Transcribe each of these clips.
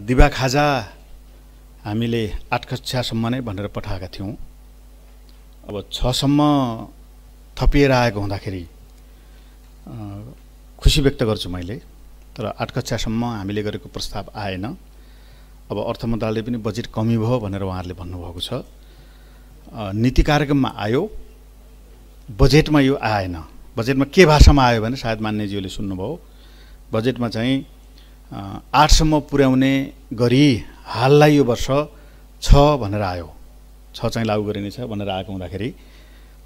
दिवा खाजा हामीले आठ कक्षासम्म नै भनेर पठाएका थियौँ अब छसम्म थपिएर आएको हुँदाखेरि खुसी व्यक्त गर्छु मैले तर आठ कक्षासम्म हामीले गरेको प्रस्ताव आएन अब अर्थ मन्त्रालय पनि बजेट कमी भयो भनेर उहाँहरूले भन्नुभएको छ नीति कार्यक्रममा आयो बजेटमा यो आएन बजेटमा के भाषामा आयो भने सायद मान्यज्यूले सुन्नुभयो बजेटमा चाहिँ आठसम्म पुर्याउने गरी हाललाई यो वर्ष छ भनेर आयो छ चाहिँ लागू गरिनेछ भनेर आएको हुँदाखेरि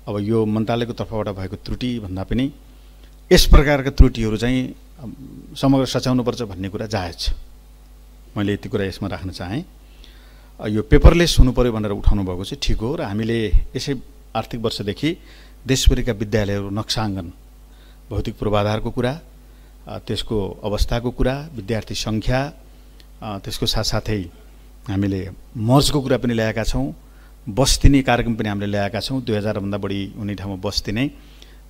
अब यो मन्त्रालयको तर्फबाट भएको त्रुटि भन्दा पनि यस प्रकारका त्रुटिहरू चाहिँ समग्र सच्याउनुपर्छ भन्ने कुरा जायज छ मैले यति कुरा यसमा राख्न चाहेँ यो पेपरलेस हुनु पऱ्यो भनेर उठाउनु भएको चाहिँ ठिक हो र हामीले यसै आर्थिक वर्षदेखि देशभरिका विद्यालयहरू नक्साङ्गन भौतिक पूर्वाधारको कुरा त्यसको अवस्थाको कुरा विद्यार्थी सङ्ख्या त्यसको साथसाथै हामीले मर्जको कुरा पनि ल्याएका छौँ बस्तिने कार्यक्रम पनि हामीले ल्याएका छौँ दुई हजारभन्दा बढी हुने ठाउँमा बस्तिने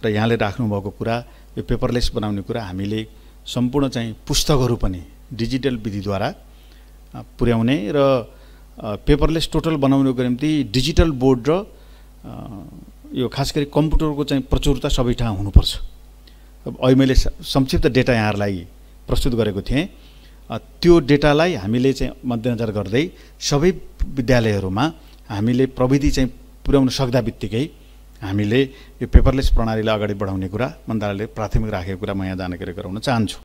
र यहाँले राख्नुभएको कुरा यो पेपरलेस बनाउने कुरा हामीले सम्पूर्ण चाहिँ पुस्तकहरू पनि डिजिटल विधिद्वारा पुर्याउने र पेपरलेस टोटल बनाउनुको निम्ति डिजिटल बोर्ड र यो खास गरी कम्प्युटरको चाहिँ प्रचुरता सबै ठाउँ हुनुपर्छ अहिले मैले संक्षिप्त डेटा यहाँहरूलाई प्रस्तुत गरेको थिएँ त्यो डेटालाई हामीले चाहिँ मध्यनजर गर्दै सबै विद्यालयहरूमा हामीले प्रविधि चाहिँ पुर्याउन सक्दा बित्तिकै हामीले यो पेपरलेस प्रणालीलाई अगाडि बढाउने कुरा मन्त्रालयले प्राथमिक राखेको कुरा म यहाँ जानकारी गराउन चाहन्छु